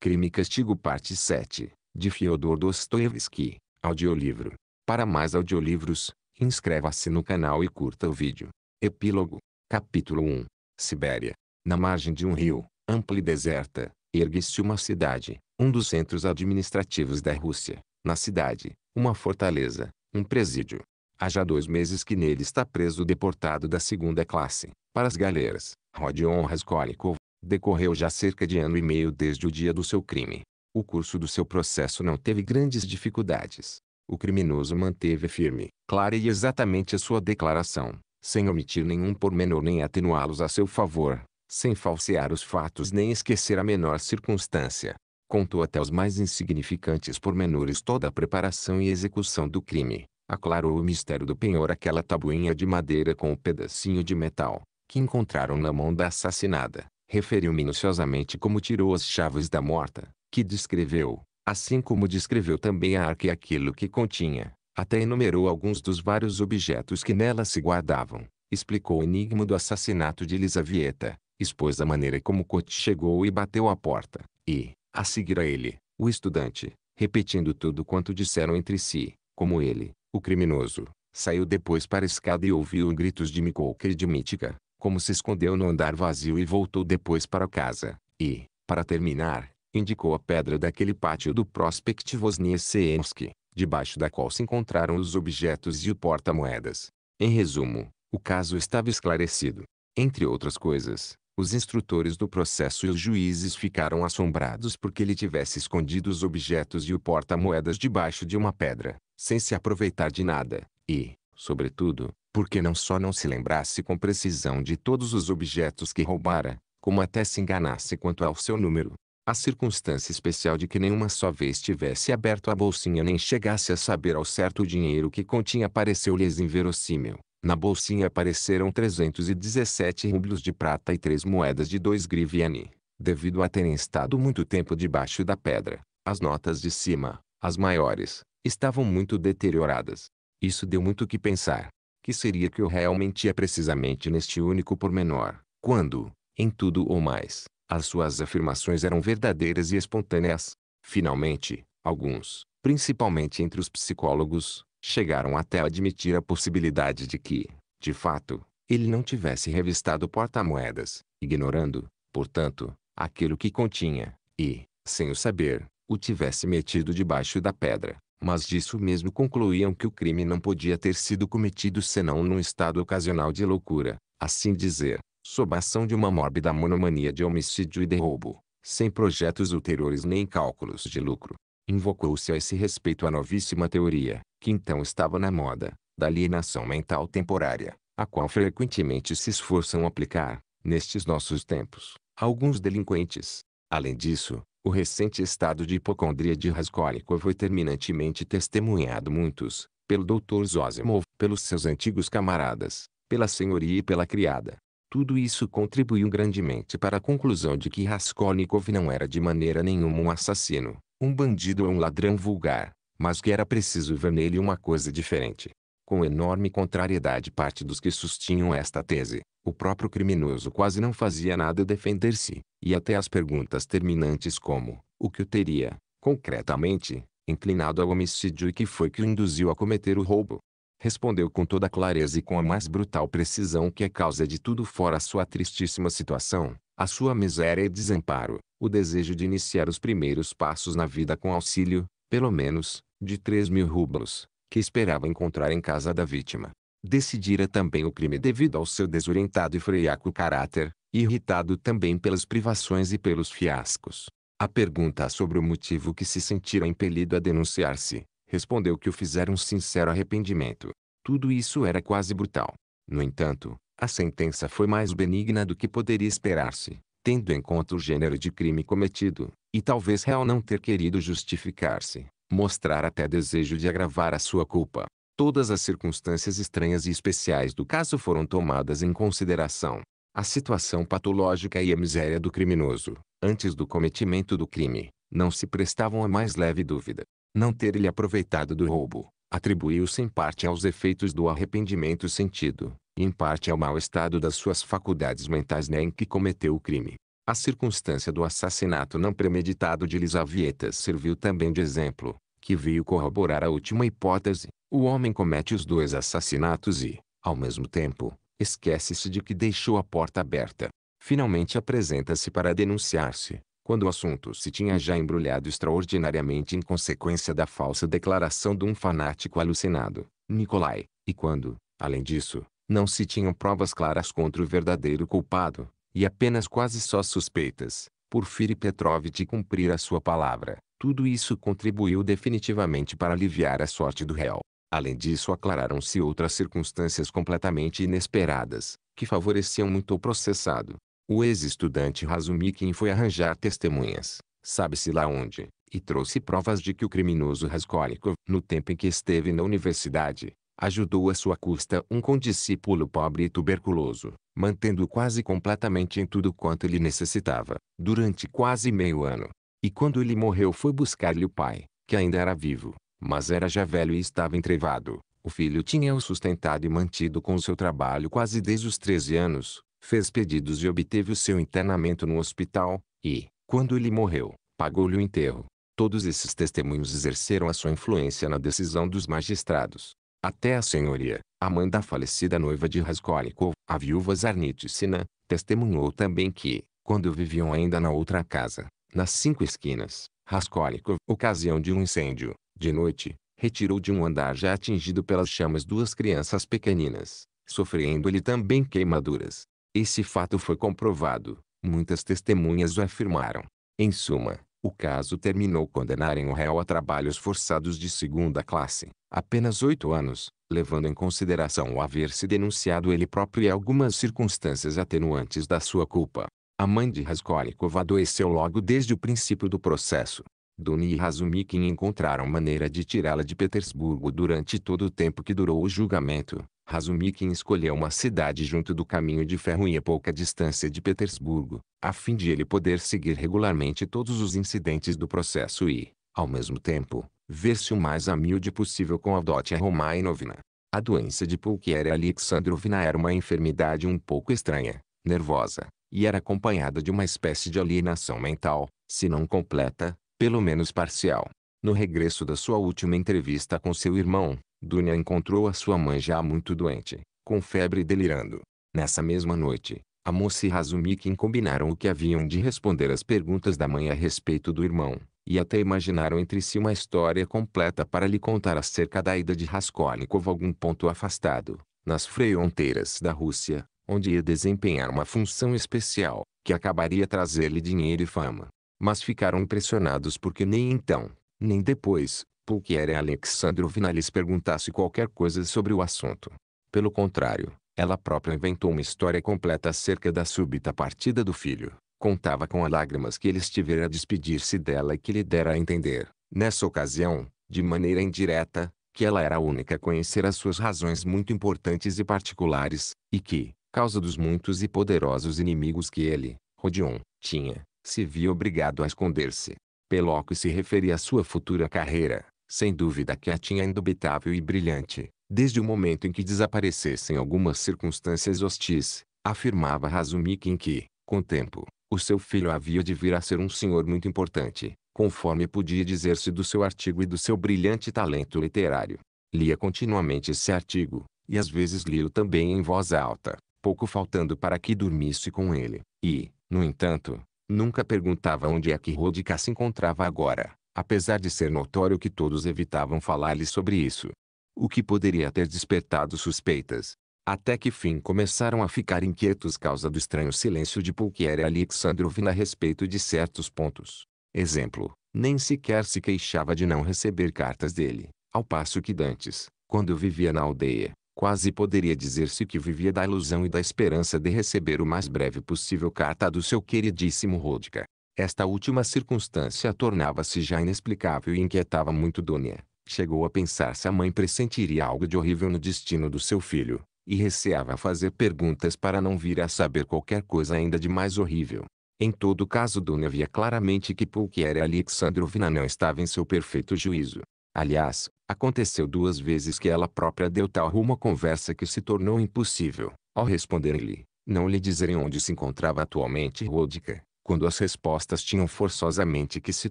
Crime e Castigo Parte 7, de Fyodor Dostoevsky, audiolivro. Para mais audiolivros, inscreva-se no canal e curta o vídeo. Epílogo. Capítulo 1. Sibéria. Na margem de um rio, ampla e deserta, ergue-se uma cidade, um dos centros administrativos da Rússia. Na cidade, uma fortaleza, um presídio. Há já dois meses que nele está preso o deportado da segunda classe, para as galeras, Rodion Raskolnikov, Decorreu já cerca de ano e meio desde o dia do seu crime. O curso do seu processo não teve grandes dificuldades. O criminoso manteve firme, clara e exatamente a sua declaração, sem omitir nenhum pormenor nem atenuá-los a seu favor, sem falsear os fatos nem esquecer a menor circunstância. Contou até os mais insignificantes pormenores toda a preparação e execução do crime. Aclarou o mistério do penhor aquela tabuinha de madeira com o um pedacinho de metal, que encontraram na mão da assassinada referiu minuciosamente como tirou as chaves da morta, que descreveu, assim como descreveu também a arca e aquilo que continha, até enumerou alguns dos vários objetos que nela se guardavam, explicou o enigma do assassinato de Elisaveta, expôs a maneira como Cote chegou e bateu à porta, e, a seguir a ele, o estudante, repetindo tudo quanto disseram entre si, como ele, o criminoso, saiu depois para a escada e ouviu gritos de Mikolka e de Mítica, como se escondeu no andar vazio e voltou depois para casa. E, para terminar, indicou a pedra daquele pátio do Prospect Voznesensky, debaixo da qual se encontraram os objetos e o porta-moedas. Em resumo, o caso estava esclarecido. Entre outras coisas, os instrutores do processo e os juízes ficaram assombrados porque ele tivesse escondido os objetos e o porta-moedas debaixo de uma pedra, sem se aproveitar de nada, e, sobretudo, porque não só não se lembrasse com precisão de todos os objetos que roubara, como até se enganasse quanto ao seu número. A circunstância especial de que nenhuma só vez tivesse aberto a bolsinha nem chegasse a saber ao certo o dinheiro que continha pareceu-lhes inverossímil. Na bolsinha apareceram 317 rublos de prata e três moedas de dois griviani. Devido a terem estado muito tempo debaixo da pedra, as notas de cima, as maiores, estavam muito deterioradas. Isso deu muito o que pensar que seria que eu realmente mentia é precisamente neste único pormenor, quando, em tudo ou mais, as suas afirmações eram verdadeiras e espontâneas. Finalmente, alguns, principalmente entre os psicólogos, chegaram até a admitir a possibilidade de que, de fato, ele não tivesse revistado porta-moedas, ignorando, portanto, aquilo que continha, e, sem o saber, o tivesse metido debaixo da pedra mas disso mesmo concluíam que o crime não podia ter sido cometido senão num estado ocasional de loucura, assim dizer, sob a ação de uma mórbida monomania de homicídio e roubo, sem projetos ulteriores nem cálculos de lucro. Invocou-se a esse respeito a novíssima teoria, que então estava na moda, da alienação mental temporária, a qual frequentemente se esforçam aplicar, nestes nossos tempos, alguns delinquentes. Além disso, o recente estado de hipocondria de Raskolnikov foi terminantemente testemunhado muitos, pelo Dr. Zosimov, pelos seus antigos camaradas, pela senhoria e pela criada. Tudo isso contribuiu grandemente para a conclusão de que Raskolnikov não era de maneira nenhuma um assassino, um bandido ou um ladrão vulgar, mas que era preciso ver nele uma coisa diferente. Com enorme contrariedade parte dos que sustinham esta tese, o próprio criminoso quase não fazia nada defender-se, e até as perguntas terminantes como, o que o teria, concretamente, inclinado ao homicídio e que foi que o induziu a cometer o roubo. Respondeu com toda clareza e com a mais brutal precisão que a é causa de tudo fora a sua tristíssima situação, a sua miséria e desamparo, o desejo de iniciar os primeiros passos na vida com auxílio, pelo menos, de três mil rublos, que esperava encontrar em casa da vítima. Decidira também o crime devido ao seu desorientado e freiaco caráter, irritado também pelas privações e pelos fiascos. A pergunta sobre o motivo que se sentira impelido a denunciar-se, respondeu que o fizeram um sincero arrependimento. Tudo isso era quase brutal. No entanto, a sentença foi mais benigna do que poderia esperar-se, tendo em conta o gênero de crime cometido, e talvez real não ter querido justificar-se mostrar até desejo de agravar a sua culpa. Todas as circunstâncias estranhas e especiais do caso foram tomadas em consideração. A situação patológica e a miséria do criminoso, antes do cometimento do crime, não se prestavam a mais leve dúvida. Não ter ele aproveitado do roubo, atribuiu-se em parte aos efeitos do arrependimento sentido, e em parte ao mau estado das suas faculdades mentais nem né, que cometeu o crime. A circunstância do assassinato não premeditado de Lisavietas serviu também de exemplo, que veio corroborar a última hipótese. O homem comete os dois assassinatos e, ao mesmo tempo, esquece-se de que deixou a porta aberta. Finalmente apresenta-se para denunciar-se, quando o assunto se tinha já embrulhado extraordinariamente em consequência da falsa declaração de um fanático alucinado, Nicolai, e quando, além disso, não se tinham provas claras contra o verdadeiro culpado, e apenas quase só suspeitas, Porfiri Petrov de cumprir a sua palavra. Tudo isso contribuiu definitivamente para aliviar a sorte do réu. Além disso, aclararam-se outras circunstâncias completamente inesperadas, que favoreciam muito o processado. O ex-estudante Razumikin foi arranjar testemunhas, sabe-se lá onde, e trouxe provas de que o criminoso Raskolnikov, no tempo em que esteve na universidade, ajudou à sua custa um condiscípulo pobre e tuberculoso, mantendo-o quase completamente em tudo quanto ele necessitava, durante quase meio ano. E quando ele morreu foi buscar-lhe o pai, que ainda era vivo, mas era já velho e estava entrevado. O filho tinha-o sustentado e mantido com seu trabalho quase desde os 13 anos, fez pedidos e obteve o seu internamento no hospital, e, quando ele morreu, pagou-lhe o enterro. Todos esses testemunhos exerceram a sua influência na decisão dos magistrados. Até a senhoria, a mãe da falecida noiva de Raskolnikov, a viúva Zarnitsina, testemunhou também que, quando viviam ainda na outra casa, nas cinco esquinas, Raskolnikov, ocasião de um incêndio, de noite, retirou de um andar já atingido pelas chamas duas crianças pequeninas, sofrendo-lhe também queimaduras. Esse fato foi comprovado, muitas testemunhas o afirmaram. Em suma, o caso terminou condenarem o réu a trabalhos forçados de segunda classe, apenas oito anos, levando em consideração o haver-se denunciado ele próprio e algumas circunstâncias atenuantes da sua culpa. A mãe de Raskolnikov adoeceu logo desde o princípio do processo, Duni e Razumikin encontraram maneira de tirá-la de Petersburgo durante todo o tempo que durou o julgamento. Razumikin escolheu uma cidade junto do caminho de ferro e a pouca distância de Petersburgo, a fim de ele poder seguir regularmente todos os incidentes do processo e, ao mesmo tempo, ver-se o mais amilde possível com a Romainovna. A doença de Pulquiera Alexandrovna era uma enfermidade um pouco estranha, nervosa, e era acompanhada de uma espécie de alienação mental, se não completa, pelo menos parcial. No regresso da sua última entrevista com seu irmão, Dunia encontrou a sua mãe já muito doente, com febre e delirando. Nessa mesma noite, a moça e Razumikin combinaram o que haviam de responder às perguntas da mãe a respeito do irmão, e até imaginaram entre si uma história completa para lhe contar acerca da ida de Raskolnikov a algum ponto afastado, nas fronteiras da Rússia, onde ia desempenhar uma função especial, que acabaria trazer-lhe dinheiro e fama mas ficaram impressionados porque nem então, nem depois, Pulchieri Alexandrovna lhes perguntasse qualquer coisa sobre o assunto. Pelo contrário, ela própria inventou uma história completa acerca da súbita partida do filho. Contava com as lágrimas que ele estivera a despedir-se dela e que lhe dera a entender, nessa ocasião, de maneira indireta, que ela era a única a conhecer as suas razões muito importantes e particulares, e que, causa dos muitos e poderosos inimigos que ele, Rodion, tinha, se via obrigado a esconder-se. Pelo que se referia à sua futura carreira, sem dúvida que a tinha indubitável e brilhante, desde o momento em que desaparecessem algumas circunstâncias hostis, afirmava Razumikin que, com o tempo, o seu filho havia de vir a ser um senhor muito importante, conforme podia dizer-se do seu artigo e do seu brilhante talento literário. Lia continuamente esse artigo, e às vezes lia-o também em voz alta, pouco faltando para que dormisse com ele, e, no entanto, Nunca perguntava onde é que Rodica se encontrava agora, apesar de ser notório que todos evitavam falar-lhe sobre isso. O que poderia ter despertado suspeitas. Até que fim começaram a ficar inquietos causa do estranho silêncio de Pulquier Alexandrovna a respeito de certos pontos. Exemplo, nem sequer se queixava de não receber cartas dele, ao passo que dantes, quando vivia na aldeia, Quase poderia dizer-se que vivia da ilusão e da esperança de receber o mais breve possível carta do seu queridíssimo Rodka. Esta última circunstância tornava-se já inexplicável e inquietava muito Dunia. Chegou a pensar se a mãe pressentiria algo de horrível no destino do seu filho, e receava fazer perguntas para não vir a saber qualquer coisa ainda de mais horrível. Em todo caso Dunia via claramente que Pulquiera Alexandrovna não estava em seu perfeito juízo. Aliás, aconteceu duas vezes que ela própria deu tal rumo à conversa que se tornou impossível, ao responder lhe não lhe dizerem onde se encontrava atualmente Rodica, quando as respostas tinham forçosamente que se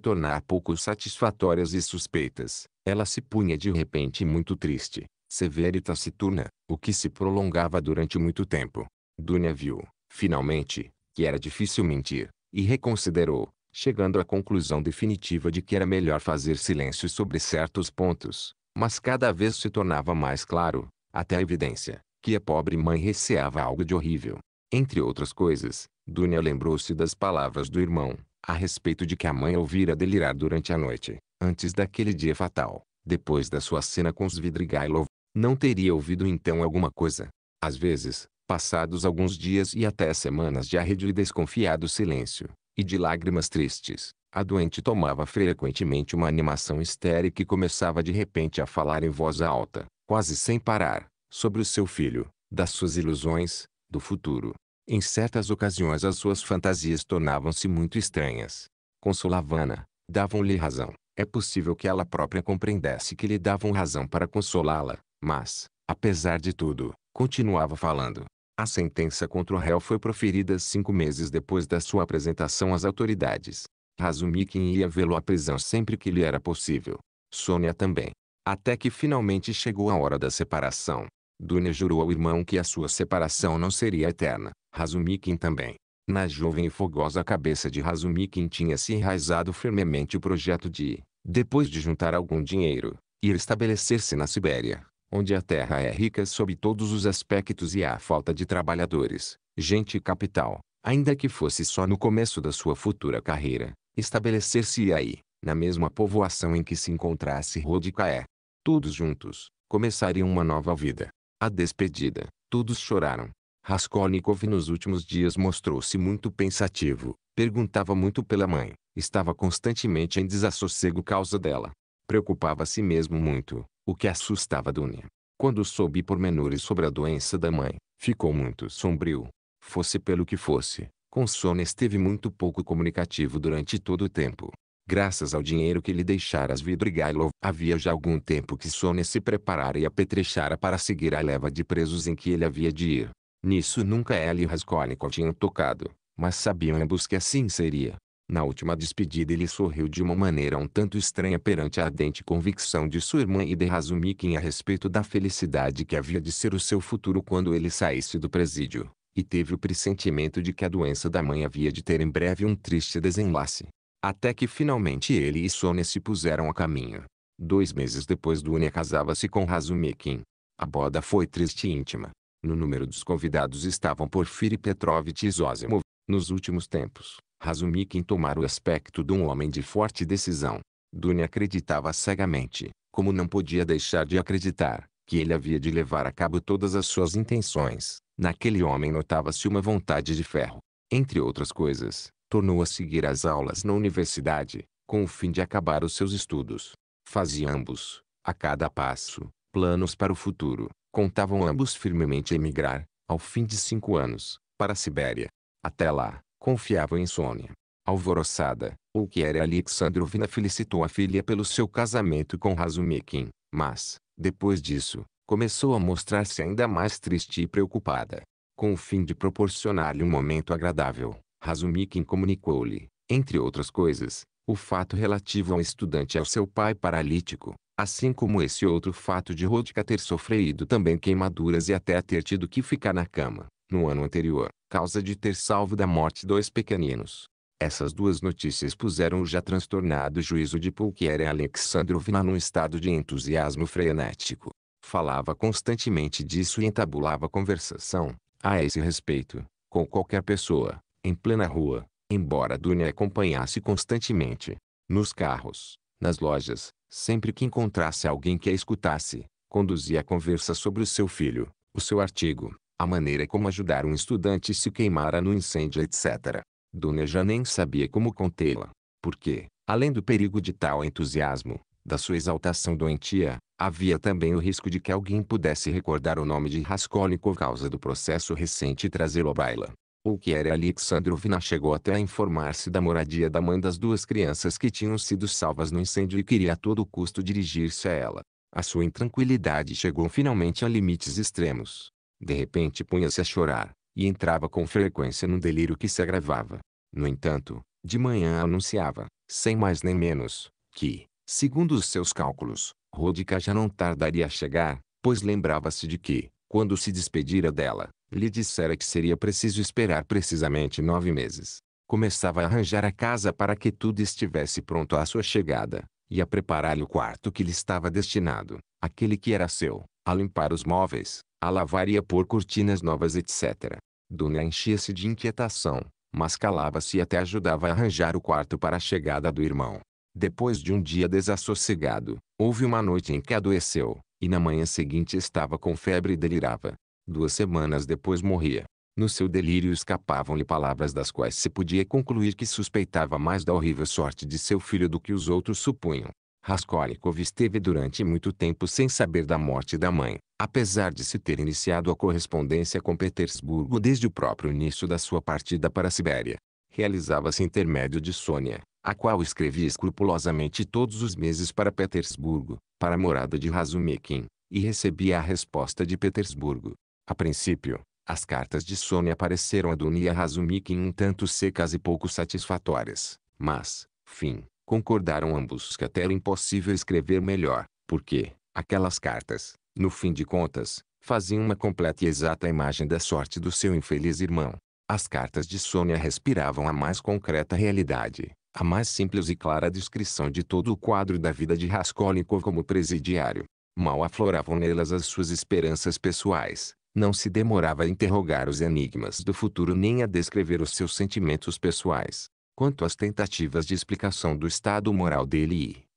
tornar pouco satisfatórias e suspeitas, ela se punha de repente muito triste, severa e taciturna, o que se prolongava durante muito tempo. Dunia viu, finalmente, que era difícil mentir, e reconsiderou, chegando à conclusão definitiva de que era melhor fazer silêncio sobre certos pontos, mas cada vez se tornava mais claro, até a evidência, que a pobre mãe receava algo de horrível. Entre outras coisas, Dunia lembrou-se das palavras do irmão, a respeito de que a mãe ouvira delirar durante a noite, antes daquele dia fatal, depois da sua cena com os Vidrigailov. Não teria ouvido então alguma coisa. Às vezes, passados alguns dias e até semanas de arredio e desconfiado silêncio, e de lágrimas tristes. A doente tomava frequentemente uma animação histérica e começava de repente a falar em voz alta, quase sem parar, sobre o seu filho, das suas ilusões, do futuro. Em certas ocasiões as suas fantasias tornavam-se muito estranhas. Consolava-na, davam-lhe razão. É possível que ela própria compreendesse que lhe davam razão para consolá-la, mas, apesar de tudo, continuava falando, a sentença contra o réu foi proferida cinco meses depois da sua apresentação às autoridades. Razumikin ia vê-lo à prisão sempre que lhe era possível. Sônia também. Até que finalmente chegou a hora da separação. Dunia jurou ao irmão que a sua separação não seria eterna. Razumikin também. Na jovem e fogosa cabeça de Razumikin tinha-se enraizado firmemente o projeto de, depois de juntar algum dinheiro, ir estabelecer-se na Sibéria, onde a terra é rica sob todos os aspectos e há falta de trabalhadores, gente e capital, ainda que fosse só no começo da sua futura carreira, estabelecer-se aí, na mesma povoação em que se encontrasse Rodicaé. Todos juntos, começariam uma nova vida. A despedida, todos choraram. Raskolnikov nos últimos dias mostrou-se muito pensativo, perguntava muito pela mãe, estava constantemente em desassossego causa dela. Preocupava-se mesmo muito, o que assustava Dunia. Quando soube pormenores sobre a doença da mãe, ficou muito sombrio. Fosse pelo que fosse, Consona esteve muito pouco comunicativo durante todo o tempo. Graças ao dinheiro que lhe deixara as Vidrigailov, havia já algum tempo que Sônia se preparara e apetrechara para seguir a leva de presos em que ele havia de ir. Nisso nunca ela e Raskolnikov tinham tocado, mas sabiam ambos que assim seria. Na última despedida ele sorriu de uma maneira um tanto estranha perante a ardente convicção de sua irmã e de Razumikin a respeito da felicidade que havia de ser o seu futuro quando ele saísse do presídio, e teve o pressentimento de que a doença da mãe havia de ter em breve um triste desenlace. Até que finalmente ele e Sônia se puseram a caminho. Dois meses depois Dunia casava-se com Razumikin. A boda foi triste e íntima. No número dos convidados estavam Porfiri Petrovich e Zosimov. Nos últimos tempos, Razumi em tomar o aspecto de um homem de forte decisão. Duny acreditava cegamente, como não podia deixar de acreditar, que ele havia de levar a cabo todas as suas intenções. Naquele homem notava-se uma vontade de ferro. Entre outras coisas, tornou a seguir as aulas na universidade, com o fim de acabar os seus estudos. Faziam ambos, a cada passo, planos para o futuro. Contavam ambos firmemente emigrar, ao fim de cinco anos, para a Sibéria. Até lá, confiava em insônia. Alvoroçada, o que era Alexandrovna felicitou a filha pelo seu casamento com Razumikin, mas, depois disso, começou a mostrar-se ainda mais triste e preocupada. Com o fim de proporcionar-lhe um momento agradável, Razumikin comunicou-lhe, entre outras coisas, o fato relativo ao estudante e ao seu pai paralítico, assim como esse outro fato de Rodka ter sofrido também queimaduras e até ter tido que ficar na cama, no ano anterior causa de ter salvo da morte dois pequeninos. Essas duas notícias puseram o já transtornado juízo de Pulqueria Alexandrovna num estado de entusiasmo frenético. Falava constantemente disso e entabulava conversação, a esse respeito, com qualquer pessoa, em plena rua, embora Dunia acompanhasse constantemente, nos carros, nas lojas, sempre que encontrasse alguém que a escutasse, conduzia a conversa sobre o seu filho, o seu artigo, a maneira como ajudar um estudante se queimara no incêndio etc. Dona já nem sabia como contê-la, porque, além do perigo de tal entusiasmo, da sua exaltação doentia, havia também o risco de que alguém pudesse recordar o nome de Raskolnikov causa do processo recente e trazê-lo à baila. O que era Alexandrovna chegou até a informar-se da moradia da mãe das duas crianças que tinham sido salvas no incêndio e queria a todo custo dirigir-se a ela. A sua intranquilidade chegou finalmente a limites extremos. De repente punha-se a chorar, e entrava com frequência num delírio que se agravava. No entanto, de manhã anunciava, sem mais nem menos, que, segundo os seus cálculos, Rodica já não tardaria a chegar, pois lembrava-se de que, quando se despedira dela, lhe dissera que seria preciso esperar precisamente nove meses. Começava a arranjar a casa para que tudo estivesse pronto à sua chegada, e a preparar-lhe o quarto que lhe estava destinado, aquele que era seu, a limpar os móveis, a lavar e a pôr cortinas novas etc. Duna enchia-se de inquietação, mas calava-se e até ajudava a arranjar o quarto para a chegada do irmão. Depois de um dia desassossegado, houve uma noite em que adoeceu, e na manhã seguinte estava com febre e delirava. Duas semanas depois morria. No seu delírio escapavam-lhe palavras das quais se podia concluir que suspeitava mais da horrível sorte de seu filho do que os outros supunham. Raskolnikov esteve durante muito tempo sem saber da morte da mãe, apesar de se ter iniciado a correspondência com Petersburgo desde o próprio início da sua partida para a Sibéria. Realizava-se intermédio de Sônia, a qual escrevia escrupulosamente todos os meses para Petersburgo, para a morada de Razumikin, e recebia a resposta de Petersburgo. A princípio, as cartas de Sônia pareceram a Dunia Razumikin um tanto secas e pouco satisfatórias, mas, fim, Concordaram ambos que até era impossível escrever melhor, porque, aquelas cartas, no fim de contas, faziam uma completa e exata imagem da sorte do seu infeliz irmão. As cartas de Sônia respiravam a mais concreta realidade, a mais simples e clara descrição de todo o quadro da vida de Raskolnikov como presidiário. Mal afloravam nelas as suas esperanças pessoais, não se demorava a interrogar os enigmas do futuro nem a descrever os seus sentimentos pessoais quanto às tentativas de explicação do estado moral dele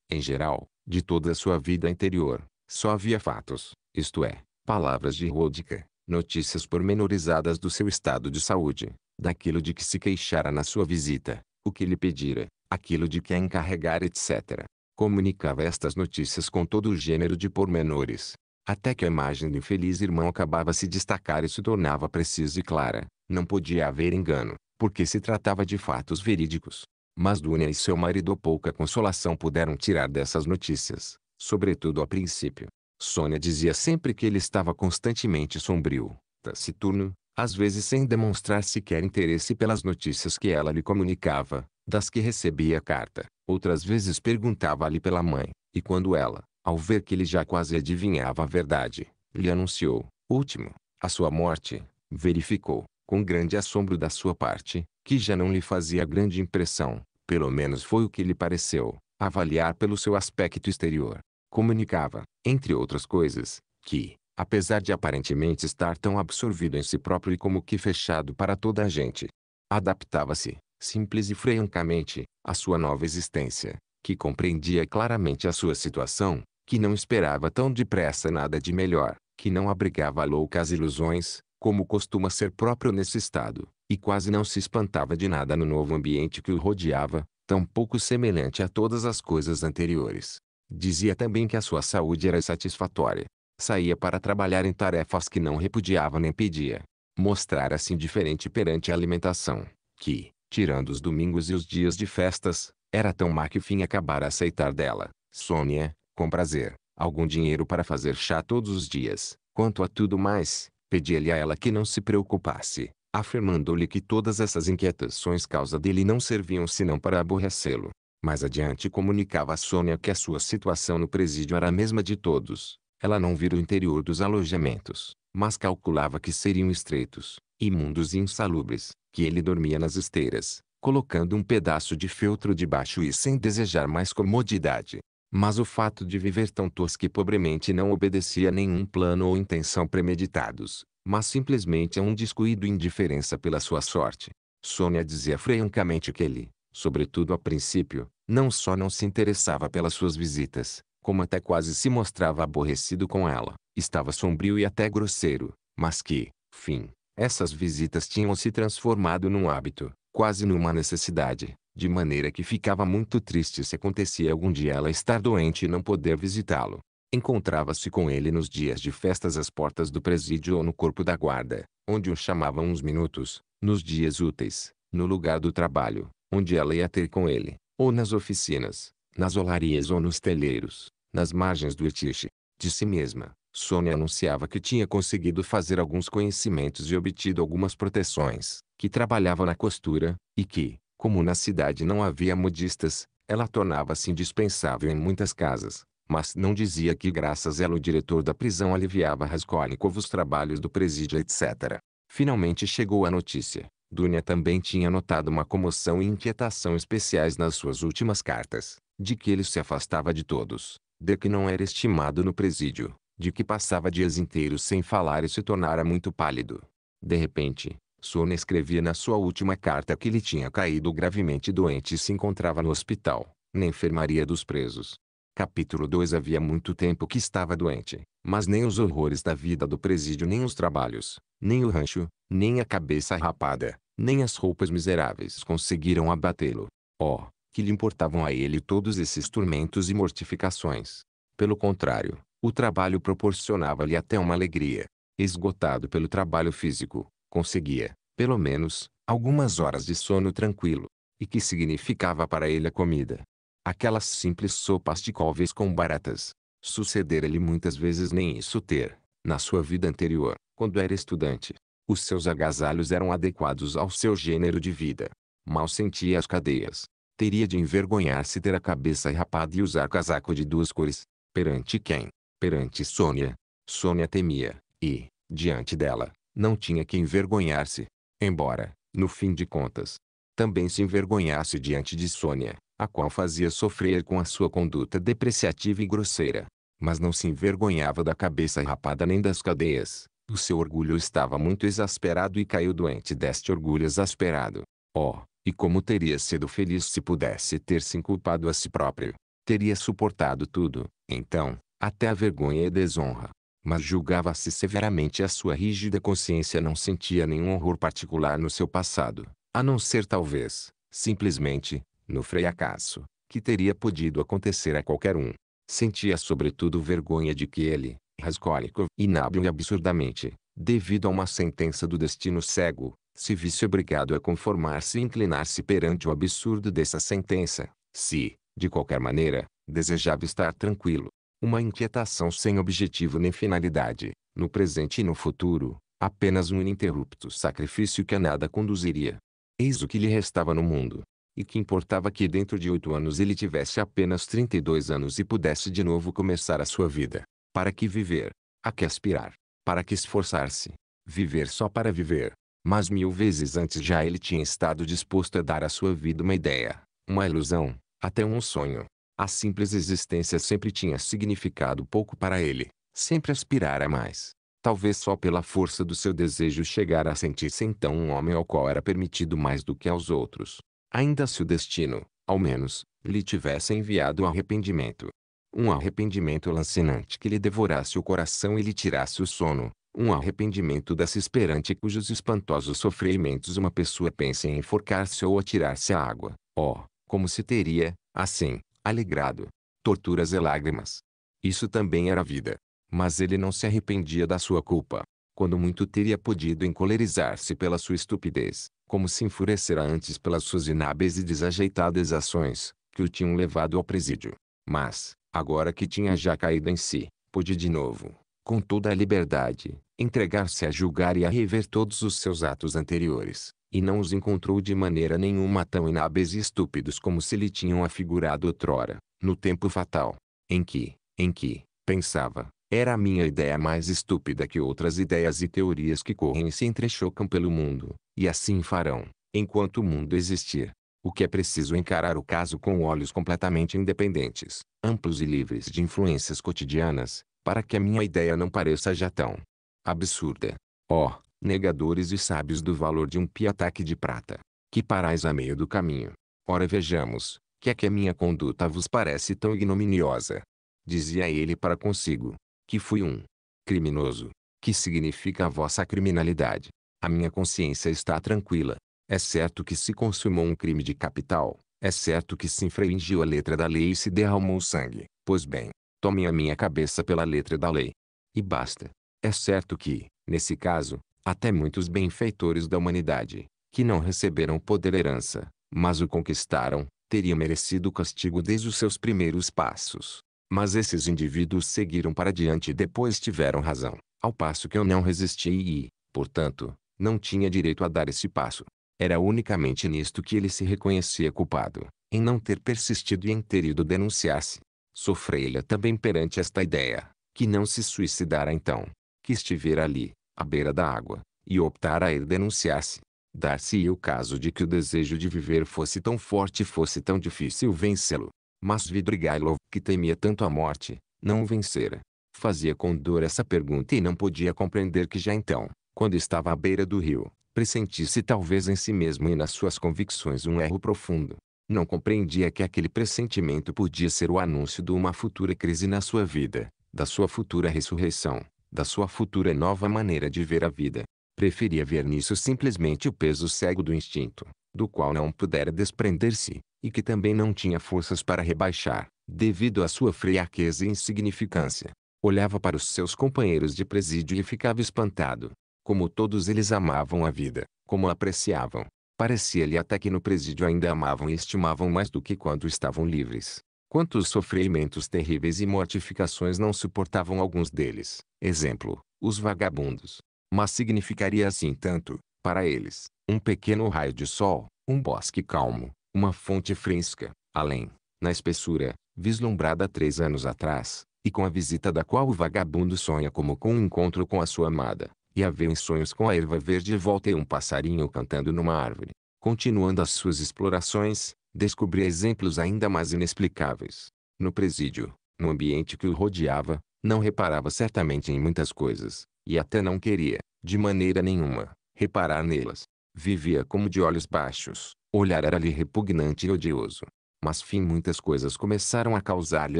e, em geral, de toda a sua vida interior, só havia fatos, isto é, palavras de Rodica, notícias pormenorizadas do seu estado de saúde, daquilo de que se queixara na sua visita, o que lhe pedira, aquilo de que a encarregar, etc. Comunicava estas notícias com todo o gênero de pormenores, até que a imagem do infeliz irmão acabava se destacar e se tornava precisa e clara, não podia haver engano, porque se tratava de fatos verídicos. Mas Dunia e seu marido pouca consolação puderam tirar dessas notícias, sobretudo a princípio. Sônia dizia sempre que ele estava constantemente sombrio, taciturno, às vezes sem demonstrar sequer interesse pelas notícias que ela lhe comunicava, das que recebia a carta. Outras vezes perguntava-lhe pela mãe, e quando ela, ao ver que ele já quase adivinhava a verdade, lhe anunciou, último, a sua morte, verificou, com grande assombro da sua parte, que já não lhe fazia grande impressão, pelo menos foi o que lhe pareceu, avaliar pelo seu aspecto exterior. Comunicava, entre outras coisas, que, apesar de aparentemente estar tão absorvido em si próprio e como que fechado para toda a gente, adaptava-se, simples e francamente, à sua nova existência, que compreendia claramente a sua situação, que não esperava tão depressa nada de melhor, que não abrigava loucas ilusões, como costuma ser próprio nesse estado, e quase não se espantava de nada no novo ambiente que o rodeava, tão pouco semelhante a todas as coisas anteriores. Dizia também que a sua saúde era satisfatória. Saía para trabalhar em tarefas que não repudiava nem pedia. Mostrara-se assim indiferente perante a alimentação, que, tirando os domingos e os dias de festas, era tão má que fim acabara a aceitar dela, Sônia, com prazer, algum dinheiro para fazer chá todos os dias. Quanto a tudo mais, Pedi-lhe a ela que não se preocupasse, afirmando-lhe que todas essas inquietações causa dele não serviam senão para aborrecê-lo. Mais adiante comunicava a Sônia que a sua situação no presídio era a mesma de todos. Ela não vira o interior dos alojamentos, mas calculava que seriam estreitos, imundos e insalubres, que ele dormia nas esteiras, colocando um pedaço de feltro debaixo e sem desejar mais comodidade. Mas o fato de viver tão tosque e pobremente não obedecia a nenhum plano ou intenção premeditados, mas simplesmente a é um descuido e indiferença pela sua sorte. Sônia dizia francamente que ele, sobretudo a princípio, não só não se interessava pelas suas visitas, como até quase se mostrava aborrecido com ela, estava sombrio e até grosseiro, mas que, fim, essas visitas tinham se transformado num hábito, quase numa necessidade, de maneira que ficava muito triste se acontecia algum dia ela estar doente e não poder visitá-lo. Encontrava-se com ele nos dias de festas às portas do presídio ou no corpo da guarda, onde o chamavam uns minutos, nos dias úteis, no lugar do trabalho, onde ela ia ter com ele, ou nas oficinas, nas olarias ou nos telheiros, nas margens do Itiche. De si mesma, Sônia anunciava que tinha conseguido fazer alguns conhecimentos e obtido algumas proteções, que trabalhava na costura, e que, como na cidade não havia modistas, ela tornava-se indispensável em muitas casas, mas não dizia que graças a ela o diretor da prisão aliviava Raskolnikov os trabalhos do presídio etc. Finalmente chegou a notícia. Dunia também tinha notado uma comoção e inquietação especiais nas suas últimas cartas, de que ele se afastava de todos, de que não era estimado no presídio, de que passava dias inteiros sem falar e se tornara muito pálido. De repente, Sono escrevia na sua última carta que lhe tinha caído gravemente doente e se encontrava no hospital, na enfermaria dos presos. Capítulo 2 Havia muito tempo que estava doente, mas nem os horrores da vida do presídio, nem os trabalhos, nem o rancho, nem a cabeça rapada, nem as roupas miseráveis conseguiram abatê-lo. Oh, que lhe importavam a ele todos esses tormentos e mortificações. Pelo contrário, o trabalho proporcionava-lhe até uma alegria. Esgotado pelo trabalho físico, conseguia, pelo menos, algumas horas de sono tranquilo. E que significava para ele a comida? Aquelas simples sopas de couves com baratas. Sucedera-lhe muitas vezes nem isso ter, na sua vida anterior, quando era estudante. Os seus agasalhos eram adequados ao seu gênero de vida. Mal sentia as cadeias. Teria de envergonhar-se ter a cabeça rapada e usar casaco de duas cores. Perante quem? Perante Sônia. Sônia temia, e, diante dela, não tinha que envergonhar-se. Embora, no fim de contas, também se envergonhasse diante de Sônia, a qual fazia sofrer com a sua conduta depreciativa e grosseira. Mas não se envergonhava da cabeça rapada nem das cadeias. O seu orgulho estava muito exasperado e caiu doente deste orgulho exasperado. Oh, e como teria sido feliz se pudesse ter se inculpado a si próprio. Teria suportado tudo, então, até a vergonha e a desonra mas julgava-se severamente a sua rígida consciência não sentia nenhum horror particular no seu passado, a não ser talvez, simplesmente, no fracasso, que teria podido acontecer a qualquer um. Sentia sobretudo vergonha de que ele, Raskolnikov, inábil e absurdamente, devido a uma sentença do destino cego, se visse obrigado a conformar-se e inclinar-se perante o absurdo dessa sentença, se, de qualquer maneira, desejava estar tranquilo, uma inquietação sem objetivo nem finalidade, no presente e no futuro, apenas um ininterrupto sacrifício que a nada conduziria. Eis o que lhe restava no mundo. E que importava que dentro de oito anos ele tivesse apenas 32 anos e pudesse de novo começar a sua vida. Para que viver? A que aspirar? Para que esforçar-se? Viver só para viver. Mas mil vezes antes já ele tinha estado disposto a dar à sua vida uma ideia, uma ilusão, até um sonho. A simples existência sempre tinha significado pouco para ele. Sempre aspirara mais. Talvez só pela força do seu desejo chegara a sentir-se então um homem ao qual era permitido mais do que aos outros. Ainda se o destino, ao menos, lhe tivesse enviado o arrependimento. Um arrependimento lancinante que lhe devorasse o coração e lhe tirasse o sono. Um arrependimento desesperante cujos espantosos sofrimentos uma pessoa pensa em enforcar-se ou atirar-se à água. Oh, como se teria, assim, alegrado. Torturas e lágrimas. Isso também era vida. Mas ele não se arrependia da sua culpa. Quando muito teria podido encolerizar-se pela sua estupidez, como se enfurecera antes pelas suas inábeis e desajeitadas ações, que o tinham levado ao presídio. Mas, agora que tinha já caído em si, pôde de novo, com toda a liberdade, entregar-se a julgar e a rever todos os seus atos anteriores, e não os encontrou de maneira nenhuma tão inábeis e estúpidos como se lhe tinham afigurado outrora, no tempo fatal, em que, em que, pensava, era a minha ideia mais estúpida que outras ideias e teorias que correm e se entrechocam pelo mundo, e assim farão, enquanto o mundo existir. O que é preciso encarar o caso com olhos completamente independentes, amplos e livres de influências cotidianas, para que a minha ideia não pareça já tão absurda. Oh, negadores e sábios do valor de um piataque de prata, que parais a meio do caminho. Ora vejamos, que é que a minha conduta vos parece tão ignominiosa? Dizia ele para consigo, que fui um criminoso, que significa a vossa criminalidade. A minha consciência está tranquila. É certo que se consumou um crime de capital, é certo que se infringiu a letra da lei e se derramou sangue. Pois bem, tomem a minha cabeça pela letra da lei. E basta. É certo que, nesse caso, até muitos benfeitores da humanidade, que não receberam poder herança, mas o conquistaram, teriam merecido castigo desde os seus primeiros passos. Mas esses indivíduos seguiram para diante e depois tiveram razão, ao passo que eu não resisti e, portanto, não tinha direito a dar esse passo. Era unicamente nisto que ele se reconhecia culpado, em não ter persistido e em ter ido denunciar-se. Sofreia lhe também perante esta ideia, que não se suicidara então, que estivera ali, à beira da água, e optar a ir denunciar-se. Dar-se-ia o caso de que o desejo de viver fosse tão forte e fosse tão difícil vencê-lo. Mas Vidrigailov, que temia tanto a morte, não o vencera. Fazia com dor essa pergunta e não podia compreender que já então, quando estava à beira do rio, pressentisse talvez em si mesmo e nas suas convicções um erro profundo. Não compreendia que aquele pressentimento podia ser o anúncio de uma futura crise na sua vida, da sua futura ressurreição, da sua futura nova maneira de ver a vida. Preferia ver nisso simplesmente o peso cego do instinto, do qual não pudera desprender-se, e que também não tinha forças para rebaixar, devido à sua fraqueza e insignificância. Olhava para os seus companheiros de presídio e ficava espantado. Como todos eles amavam a vida, como a apreciavam. Parecia-lhe até que no presídio ainda amavam e estimavam mais do que quando estavam livres. Quantos sofrimentos terríveis e mortificações não suportavam alguns deles, exemplo, os vagabundos. Mas significaria assim tanto, para eles, um pequeno raio de sol, um bosque calmo, uma fonte fresca, além, na espessura, vislumbrada três anos atrás, e com a visita da qual o vagabundo sonha como com um encontro com a sua amada, e a vê em sonhos com a erva verde e volta e um passarinho cantando numa árvore. Continuando as suas explorações, descobria exemplos ainda mais inexplicáveis. No presídio, no ambiente que o rodeava, não reparava certamente em muitas coisas, e até não queria, de maneira nenhuma, reparar nelas. Vivia como de olhos baixos, olhar era-lhe repugnante e odioso. Mas fim muitas coisas começaram a causar-lhe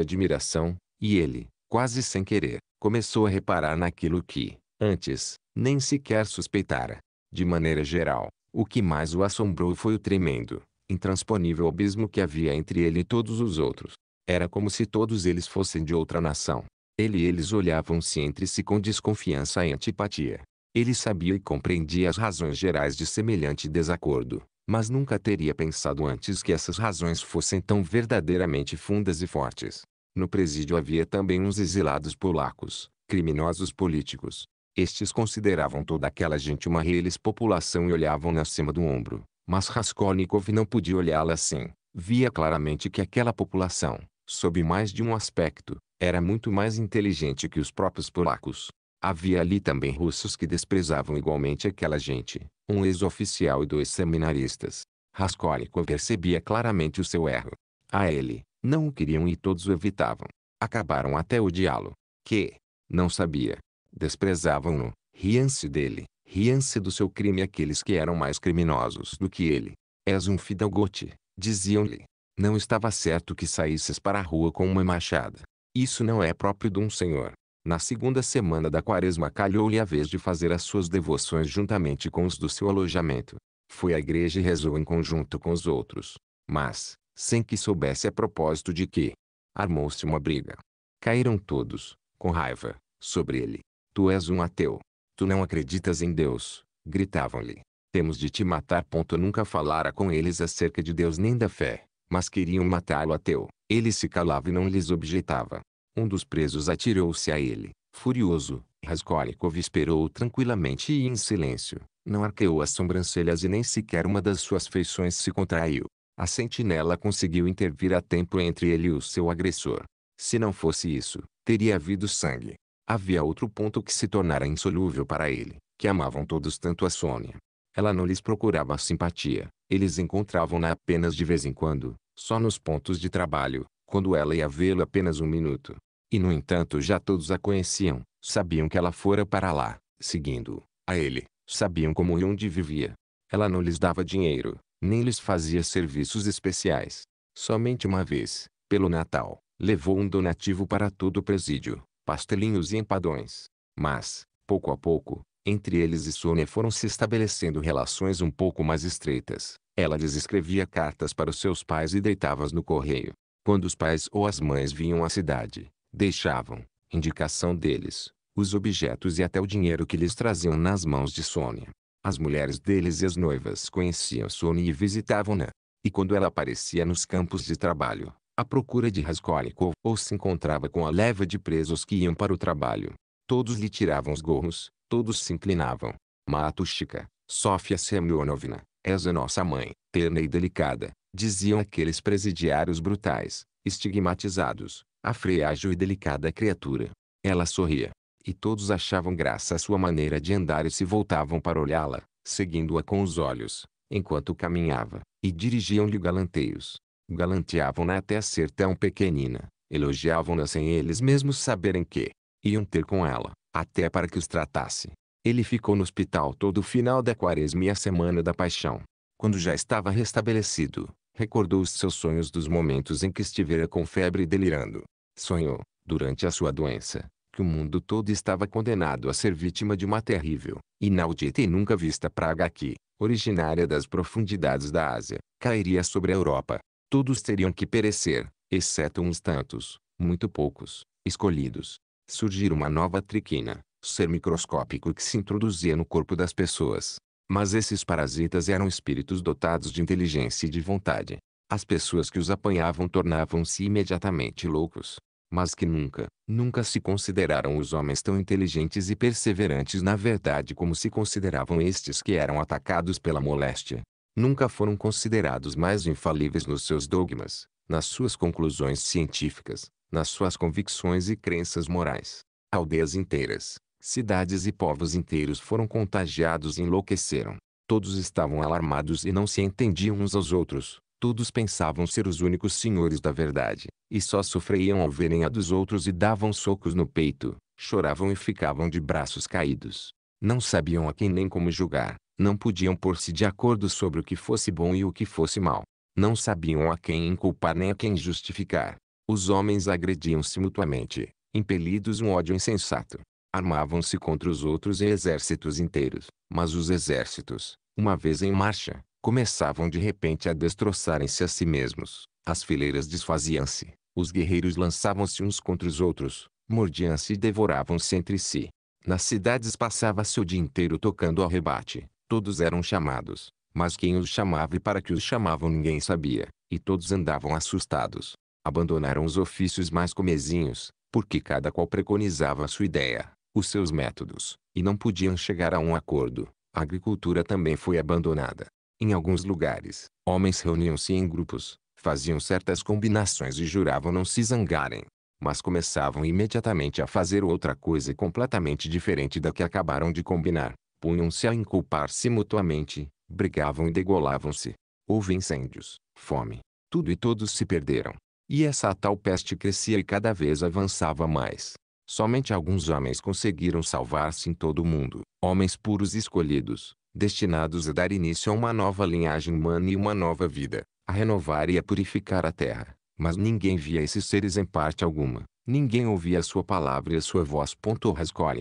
admiração, e ele, quase sem querer, começou a reparar naquilo que, antes, nem sequer suspeitara. De maneira geral, o que mais o assombrou foi o tremendo, intransponível abismo que havia entre ele e todos os outros. Era como se todos eles fossem de outra nação. Ele e eles olhavam-se entre si com desconfiança e antipatia. Ele sabia e compreendia as razões gerais de semelhante desacordo, mas nunca teria pensado antes que essas razões fossem tão verdadeiramente fundas e fortes. No presídio havia também uns exilados polacos, criminosos políticos. Estes consideravam toda aquela gente uma reles população e olhavam na cima do ombro, mas Raskolnikov não podia olhá-la assim. Via claramente que aquela população, sob mais de um aspecto, era muito mais inteligente que os próprios polacos. Havia ali também russos que desprezavam igualmente aquela gente, um ex-oficial e dois seminaristas. Raskolnikov percebia claramente o seu erro. A ele, não o queriam e todos o evitavam. Acabaram até odiá-lo, que, não sabia, desprezavam-no, riam-se dele, riam-se do seu crime aqueles que eram mais criminosos do que ele. És um fidalgote, diziam-lhe. Não estava certo que saísses para a rua com uma machada. Isso não é próprio de um senhor. Na segunda semana da quaresma calhou-lhe a vez de fazer as suas devoções juntamente com os do seu alojamento. Foi à igreja e rezou em conjunto com os outros. Mas, sem que soubesse a propósito de que, armou-se uma briga. Caíram todos, com raiva, sobre ele. Tu és um ateu, Tu não acreditas em Deus, gritavam-lhe. Temos de te matar. Ponto. Nunca falara com eles acerca de Deus nem da fé, mas queriam matá-lo ateu. Ele se calava e não lhes objetava. Um dos presos atirou-se a ele, furioso. Raskolnikov esperou tranquilamente e em silêncio. Não arqueou as sobrancelhas e nem sequer uma das suas feições se contraiu. A sentinela conseguiu intervir a tempo entre ele e o seu agressor. Se não fosse isso, teria havido sangue. Havia outro ponto que se tornara insolúvel para ele, que amavam todos tanto a Sônia. Ela não lhes procurava simpatia, eles encontravam-na apenas de vez em quando, só nos pontos de trabalho, quando ela ia vê-lo apenas um minuto. E no entanto já todos a conheciam, sabiam que ela fora para lá, seguindo a ele, sabiam como e onde vivia. Ela não lhes dava dinheiro, nem lhes fazia serviços especiais. Somente uma vez, pelo Natal, levou um donativo para todo o presídio, pastelinhos e empadões. Mas, pouco a pouco, entre eles e Sônia foram se estabelecendo relações um pouco mais estreitas. Ela lhes escrevia cartas para os seus pais e deitava-as no correio. Quando os pais ou as mães vinham à cidade, deixavam, indicação deles, os objetos e até o dinheiro que lhes traziam nas mãos de Sônia. As mulheres deles e as noivas conheciam Sônia e visitavam-na. E quando ela aparecia nos campos de trabalho, à procura de Raskolnikov, ou se encontrava com a leva de presos que iam para o trabalho. Todos lhe tiravam os gorros, todos se inclinavam. Matushka, Sofia Semyonovna, és a nossa mãe, terna e delicada, diziam aqueles presidiários brutais, estigmatizados, a frágil e delicada criatura. Ela sorria, e todos achavam graça à sua maneira de andar e se voltavam para olhá-la, seguindo-a com os olhos, enquanto caminhava, e dirigiam-lhe galanteios galanteavam-na até ser tão pequenina, elogiavam-na sem eles mesmos saberem que iam ter com ela, até para que os tratasse. Ele ficou no hospital todo o final da quaresma e a semana da paixão. Quando já estava restabelecido, recordou os seus sonhos dos momentos em que estivera com febre e delirando. Sonhou, durante a sua doença, que o mundo todo estava condenado a ser vítima de uma terrível, inaudita e nunca vista praga que, originária das profundidades da Ásia, cairia sobre a Europa todos teriam que perecer, exceto uns tantos, muito poucos, escolhidos. Surgir uma nova triquina, ser microscópico que se introduzia no corpo das pessoas. Mas esses parasitas eram espíritos dotados de inteligência e de vontade. As pessoas que os apanhavam tornavam-se imediatamente loucos. Mas que nunca, nunca se consideraram os homens tão inteligentes e perseverantes na verdade como se consideravam estes que eram atacados pela moléstia nunca foram considerados mais infalíveis nos seus dogmas, nas suas conclusões científicas, nas suas convicções e crenças morais. Aldeias inteiras, cidades e povos inteiros foram contagiados e enlouqueceram. Todos estavam alarmados e não se entendiam uns aos outros. Todos pensavam ser os únicos senhores da verdade, e só sofriam ao verem a dos outros e davam socos no peito, choravam e ficavam de braços caídos. Não sabiam a quem nem como julgar não podiam pôr-se de acordo sobre o que fosse bom e o que fosse mal. Não sabiam a quem inculpar nem a quem justificar. Os homens agrediam-se mutuamente, impelidos um ódio insensato. Armavam-se contra os outros em exércitos inteiros, mas os exércitos, uma vez em marcha, começavam de repente a destroçarem-se a si mesmos. As fileiras desfaziam-se, os guerreiros lançavam-se uns contra os outros, mordiam-se e devoravam-se entre si. Nas cidades passava-se o dia inteiro tocando ao rebate, Todos eram chamados, mas quem os chamava e para que os chamavam ninguém sabia, e todos andavam assustados. Abandonaram os ofícios mais comezinhos, porque cada qual preconizava a sua ideia, os seus métodos, e não podiam chegar a um acordo. A agricultura também foi abandonada. Em alguns lugares, homens reuniam-se em grupos, faziam certas combinações e juravam não se zangarem. Mas começavam imediatamente a fazer outra coisa completamente diferente da que acabaram de combinar. Punham-se a inculpar-se mutuamente, brigavam e degolavam-se. Houve incêndios, fome. Tudo e todos se perderam. E essa tal peste crescia e cada vez avançava mais. Somente alguns homens conseguiram salvar-se em todo o mundo. Homens puros e escolhidos, destinados a dar início a uma nova linhagem humana e uma nova vida, a renovar e a purificar a terra. Mas ninguém via esses seres em parte alguma. Ninguém ouvia sua palavra e sua voz.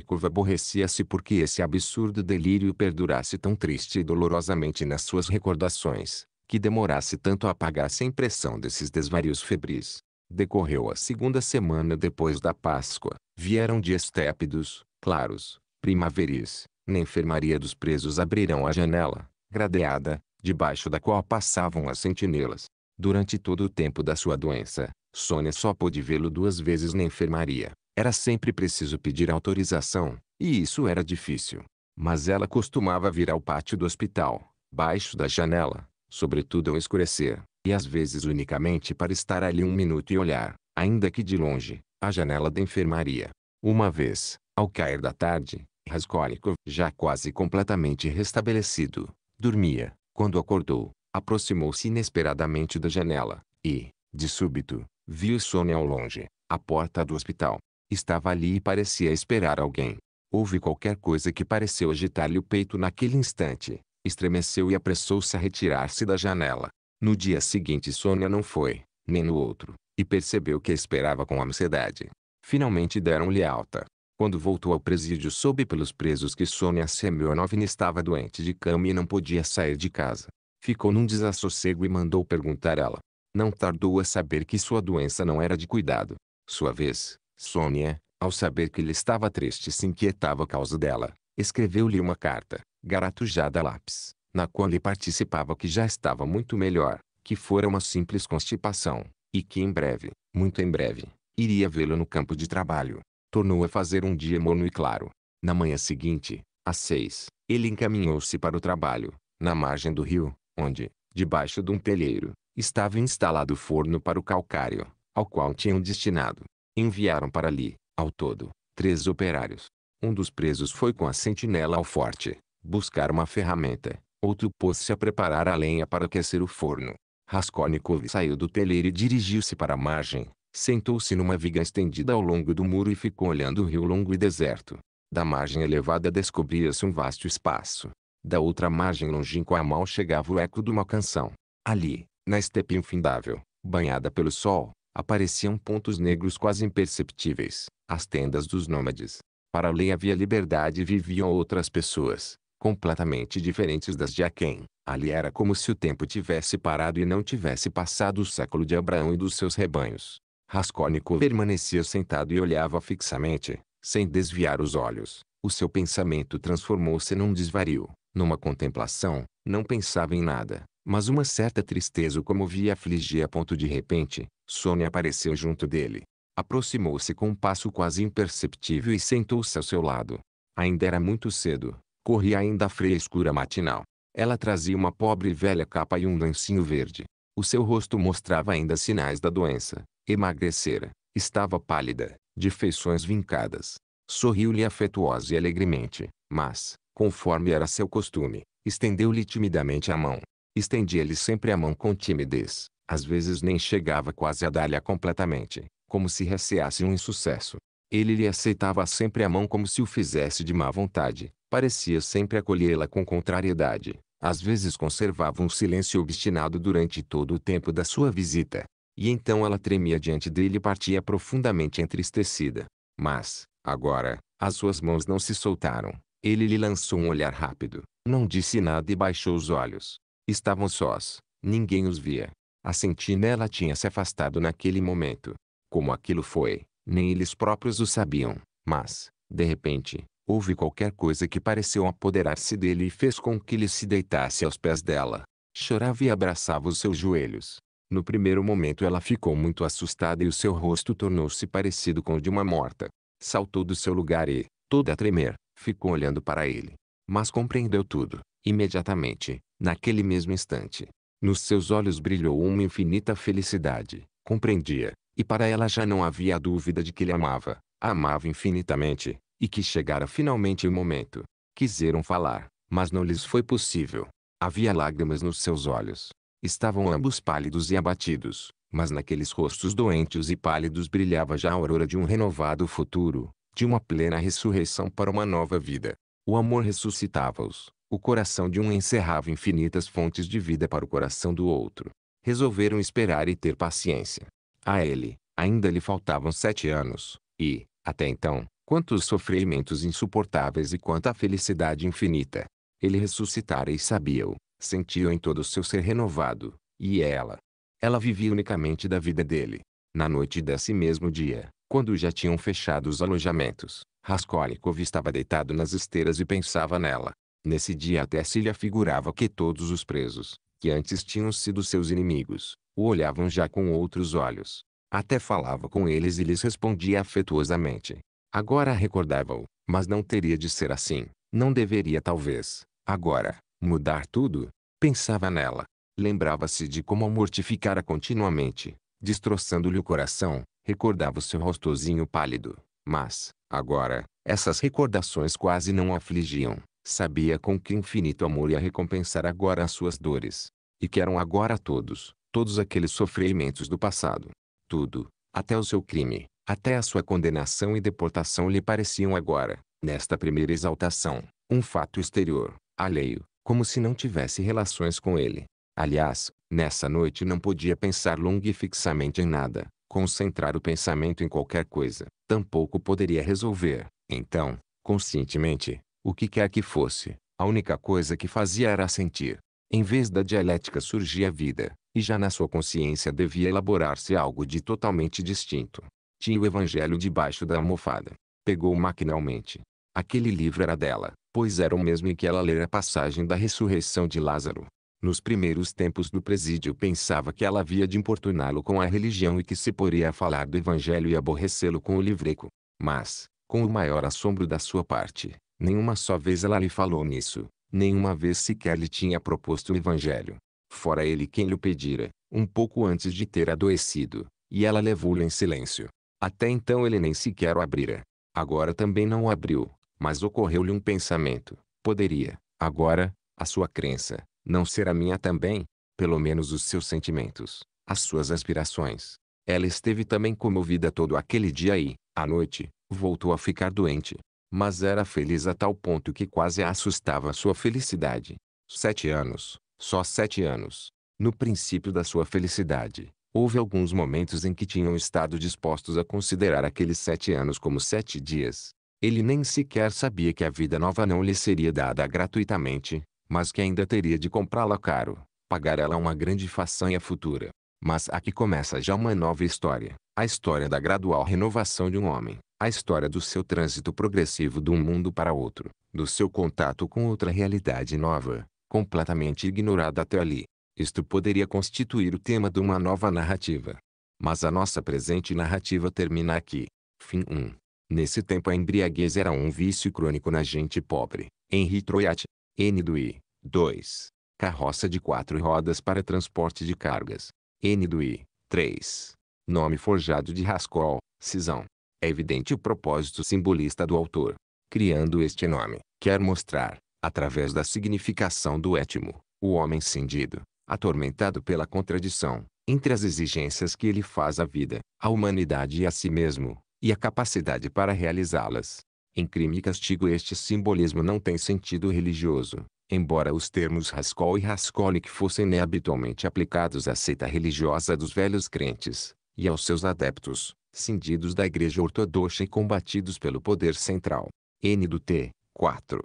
curva aborrecia-se porque esse absurdo delírio perdurasse tão triste e dolorosamente nas suas recordações, que demorasse tanto a apagar-se a impressão desses desvarios febris. Decorreu a segunda semana depois da Páscoa. Vieram dias tépidos, claros, primaveris. Na enfermaria dos presos abriram a janela, gradeada, debaixo da qual passavam as sentinelas. Durante todo o tempo da sua doença, Sônia só pôde vê-lo duas vezes na enfermaria. Era sempre preciso pedir autorização, e isso era difícil. Mas ela costumava vir ao pátio do hospital, baixo da janela, sobretudo ao escurecer, e às vezes unicamente para estar ali um minuto e olhar, ainda que de longe, a janela da enfermaria. Uma vez, ao cair da tarde, Raskolnikov, já quase completamente restabelecido, dormia. Quando acordou, aproximou-se inesperadamente da janela e, de súbito, Viu Sônia é ao longe, à porta do hospital. Estava ali e parecia esperar alguém. Houve qualquer coisa que pareceu agitar-lhe o peito naquele instante. Estremeceu e apressou-se a retirar-se da janela. No dia seguinte Sônia não foi, nem no outro, e percebeu que a esperava com ansiedade. Finalmente deram-lhe alta. Quando voltou ao presídio soube pelos presos que Sônia Semyonovna estava doente de cama e não podia sair de casa. Ficou num desassossego e mandou perguntar ela. Não tardou a saber que sua doença não era de cuidado. Sua vez, Sônia, ao saber que ele estava triste e se inquietava a causa dela, escreveu-lhe uma carta, garatujada a lápis, na qual lhe participava que já estava muito melhor, que fora uma simples constipação, e que em breve, muito em breve, iria vê-lo no campo de trabalho. Tornou a fazer um dia morno e claro. Na manhã seguinte, às seis, ele encaminhou-se para o trabalho, na margem do rio, onde, debaixo de um telheiro, estava instalado o forno para o calcário, ao qual tinham destinado. Enviaram para ali, ao todo, três operários. Um dos presos foi com a sentinela ao forte, buscar uma ferramenta. Outro pôs-se a preparar a lenha para aquecer o forno. Raskolnikov saiu do telheiro e dirigiu-se para a margem. Sentou-se numa viga estendida ao longo do muro e ficou olhando o rio longo e deserto. Da margem elevada descobria-se um vasto espaço. Da outra margem longínqua a mal chegava o eco de uma canção. Ali, na estepe infindável, banhada pelo sol, apareciam pontos negros quase imperceptíveis, as tendas dos nômades. Para além havia liberdade e viviam outras pessoas, completamente diferentes das de Aquém. Ali era como se o tempo tivesse parado e não tivesse passado o século de Abraão e dos seus rebanhos. Raskolnikov permanecia sentado e olhava fixamente, sem desviar os olhos. O seu pensamento transformou-se num desvario, numa contemplação, não pensava em nada, mas uma certa tristeza o comovia e afligia a ponto de repente, Sônia apareceu junto dele. Aproximou-se com um passo quase imperceptível e sentou-se ao seu lado. Ainda era muito cedo, corria ainda a frescura matinal. Ela trazia uma pobre e velha capa e um lencinho verde. O seu rosto mostrava ainda sinais da doença. Emagrecera, estava pálida, de feições vincadas. Sorriu-lhe afetuosa e alegremente, mas, conforme era seu costume, estendeu-lhe timidamente a mão. Estendia-lhe sempre a mão com timidez. Às vezes nem chegava quase a dar-lhe completamente, como se receasse um insucesso. Ele lhe aceitava sempre a mão como se o fizesse de má vontade. Parecia sempre acolhê-la com contrariedade. Às vezes conservava um silêncio obstinado durante todo o tempo da sua visita. E então ela tremia diante dele e partia profundamente entristecida. Mas, agora, as suas mãos não se soltaram. Ele lhe lançou um olhar rápido. Não disse nada e baixou os olhos. Estavam sós. Ninguém os via. A sentinela tinha se afastado naquele momento. Como aquilo foi, nem eles próprios o sabiam. Mas, de repente, houve qualquer coisa que pareceu apoderar-se dele e fez com que ele se deitasse aos pés dela. Chorava e abraçava os seus joelhos. No primeiro momento ela ficou muito assustada e o seu rosto tornou-se parecido com o de uma morta. Saltou do seu lugar e, toda a tremer, ficou olhando para ele. Mas compreendeu tudo, imediatamente, Naquele mesmo instante, nos seus olhos brilhou uma infinita felicidade. Compreendia, e para ela já não havia dúvida de que ele amava, a amava infinitamente, e que chegara finalmente o momento. Quiseram falar, mas não lhes foi possível. Havia lágrimas nos seus olhos. Estavam ambos pálidos e abatidos, mas naqueles rostos doentes e pálidos brilhava já a aurora de um renovado futuro, de uma plena ressurreição para uma nova vida. O amor ressuscitava-os, o coração de um encerrava infinitas fontes de vida para o coração do outro. Resolveram esperar e ter paciência. A ele, ainda lhe faltavam sete anos, e, até então, quantos sofrimentos insuportáveis e quanta felicidade infinita. Ele ressuscitara e sabia-o, sentia-o em todo o seu ser renovado, e ela. Ela vivia unicamente da vida dele. Na noite desse mesmo dia, quando já tinham fechado os alojamentos, Raskolnikov estava deitado nas esteiras e pensava nela. Nesse dia até se lhe afigurava que todos os presos, que antes tinham sido seus inimigos, o olhavam já com outros olhos. Até falava com eles e lhes respondia afetuosamente. Agora recordava-o, mas não teria de ser assim. Não deveria talvez, agora, mudar tudo. Pensava nela. Lembrava-se de como a mortificara continuamente, destroçando-lhe o coração. Recordava o seu rostozinho pálido. Mas, agora, essas recordações quase não afligiam. Sabia com que infinito amor ia recompensar agora as suas dores. E que eram agora todos, todos aqueles sofrimentos do passado. Tudo, até o seu crime, até a sua condenação e deportação lhe pareciam agora, nesta primeira exaltação, um fato exterior, alheio, como se não tivesse relações com ele. Aliás, nessa noite não podia pensar longo e fixamente em nada, concentrar o pensamento em qualquer coisa, tampouco poderia resolver, então, conscientemente, o que quer que fosse, a única coisa que fazia era sentir. Em vez da dialética surgia a vida, e já na sua consciência devia elaborar-se algo de totalmente distinto. Tinha o evangelho debaixo da almofada. Pegou maquinalmente. Aquele livro era dela, pois era o mesmo em que ela lera a passagem da ressurreição de Lázaro. Nos primeiros tempos do presídio pensava que ela havia de importuná-lo com a religião e que se poria a falar do evangelho e aborrecê-lo com o livreco. Mas, com o maior assombro da sua parte, Nenhuma só vez ela lhe falou nisso, nenhuma vez sequer lhe tinha proposto o evangelho. Fora ele quem lhe pedira, um pouco antes de ter adoecido, e ela levou-lhe em silêncio. Até então ele nem sequer o abrira. Agora também não o abriu, mas ocorreu-lhe um pensamento. Poderia, agora, a sua crença, não ser a minha também? Pelo menos os seus sentimentos, as suas aspirações. Ela esteve também comovida todo aquele dia e, à noite, voltou a ficar doente mas era feliz a tal ponto que quase a assustava sua felicidade. Sete anos, só sete anos. No princípio da sua felicidade, houve alguns momentos em que tinham estado dispostos a considerar aqueles sete anos como sete dias. Ele nem sequer sabia que a vida nova não lhe seria dada gratuitamente, mas que ainda teria de comprá-la caro, pagar ela uma grande façanha futura. Mas aqui começa já uma nova história, a história da gradual renovação de um homem, a história do seu trânsito progressivo de um mundo para outro, do seu contato com outra realidade nova, completamente ignorada até ali. Isto poderia constituir o tema de uma nova narrativa. Mas a nossa presente narrativa termina aqui. Fim 1. Nesse tempo a embriaguez era um vício crônico na gente pobre. Henri Troyat, N do I. 2. Carroça de quatro rodas para transporte de cargas. N do I. 3. Nome forjado de Rascol, cisão. É evidente o propósito simbolista do autor, criando este nome, quer mostrar, através da significação do étimo, o homem cindido, atormentado pela contradição, entre as exigências que ele faz à vida, à humanidade e a si mesmo, e a capacidade para realizá-las. Em crime e castigo este simbolismo não tem sentido religioso, embora os termos rascol e rascolic fossem né, habitualmente aplicados à seita religiosa dos velhos crentes, e aos seus adeptos, cindidos da Igreja Ortodoxa e combatidos pelo poder central. N do T. 4.